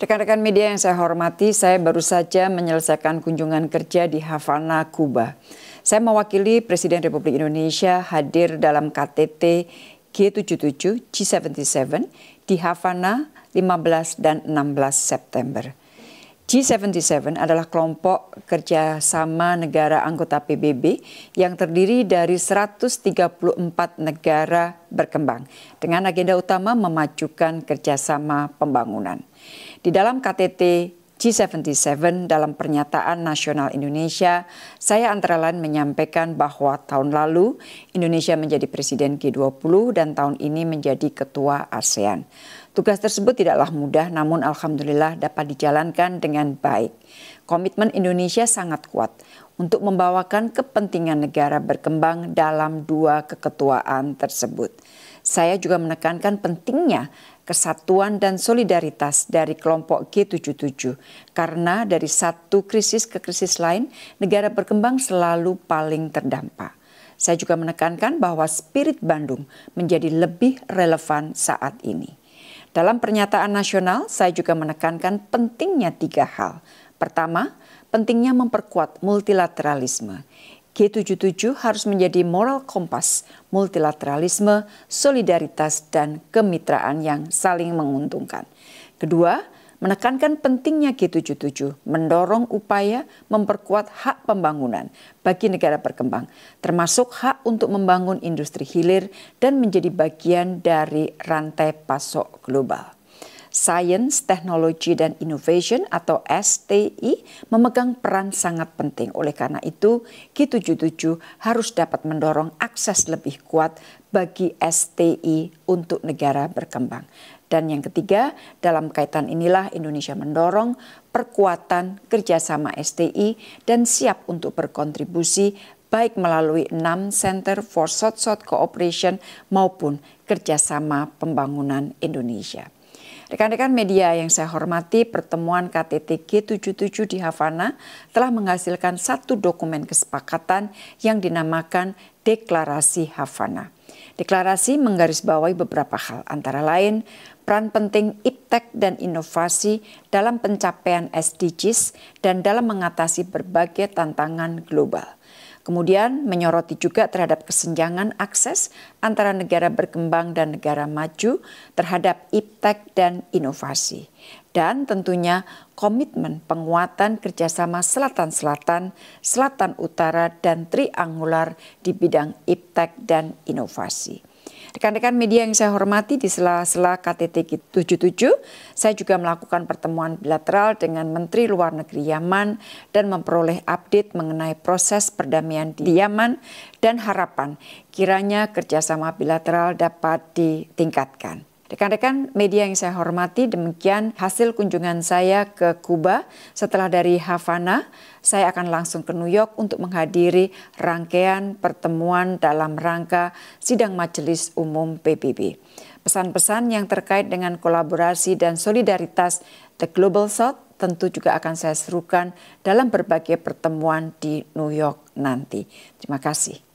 Rekan-rekan media yang saya hormati, saya baru saja menyelesaikan kunjungan kerja di Havana, Kuba. Saya mewakili Presiden Republik Indonesia hadir dalam KTT G77 G77 di Havana 15 dan 16 September. G77 adalah kelompok kerjasama negara anggota PBB yang terdiri dari 134 negara berkembang dengan agenda utama memajukan kerjasama pembangunan. Di dalam KTT G77 dalam pernyataan nasional Indonesia, saya antara lain menyampaikan bahwa tahun lalu Indonesia menjadi presiden G20 dan tahun ini menjadi ketua ASEAN. Tugas tersebut tidaklah mudah namun alhamdulillah dapat dijalankan dengan baik. Komitmen Indonesia sangat kuat untuk membawakan kepentingan negara berkembang dalam dua keketuaan tersebut. Saya juga menekankan pentingnya kesatuan dan solidaritas dari kelompok G77 karena dari satu krisis ke krisis lain negara berkembang selalu paling terdampak. Saya juga menekankan bahwa spirit Bandung menjadi lebih relevan saat ini. Dalam pernyataan nasional, saya juga menekankan pentingnya tiga hal. Pertama, pentingnya memperkuat multilateralisme. G77 harus menjadi moral kompas multilateralisme, solidaritas, dan kemitraan yang saling menguntungkan. Kedua, menekankan pentingnya G77 mendorong upaya memperkuat hak pembangunan bagi negara berkembang, termasuk hak untuk membangun industri hilir dan menjadi bagian dari rantai pasok global. Science, Technology, dan Innovation atau STI memegang peran sangat penting. Oleh karena itu, G77 harus dapat mendorong akses lebih kuat bagi STI untuk negara berkembang. Dan yang ketiga, dalam kaitan inilah Indonesia mendorong perkuatan kerjasama STI dan siap untuk berkontribusi baik melalui enam Center for South-South Cooperation maupun kerjasama pembangunan Indonesia. Rekan-rekan media yang saya hormati, pertemuan KTT G77 di Havana telah menghasilkan satu dokumen kesepakatan yang dinamakan Deklarasi Havana. Deklarasi menggarisbawahi beberapa hal, antara lain peran penting iptek dan inovasi dalam pencapaian SDGs dan dalam mengatasi berbagai tantangan global. Kemudian menyoroti juga terhadap kesenjangan akses antara negara berkembang dan negara maju terhadap iptek dan inovasi. Dan tentunya komitmen penguatan kerjasama selatan-selatan, selatan utara, dan triangular di bidang iptek dan inovasi. Rekan-rekan media yang saya hormati di sela-sela KTT 77, saya juga melakukan pertemuan bilateral dengan Menteri Luar Negeri Yaman dan memperoleh update mengenai proses perdamaian di Yaman dan harapan kiranya kerjasama bilateral dapat ditingkatkan. Rekan-rekan media yang saya hormati, demikian hasil kunjungan saya ke Kuba. Setelah dari Havana, saya akan langsung ke New York untuk menghadiri rangkaian pertemuan dalam rangka sidang majelis umum PBB. Pesan-pesan yang terkait dengan kolaborasi dan solidaritas The Global South tentu juga akan saya serukan dalam berbagai pertemuan di New York nanti. Terima kasih.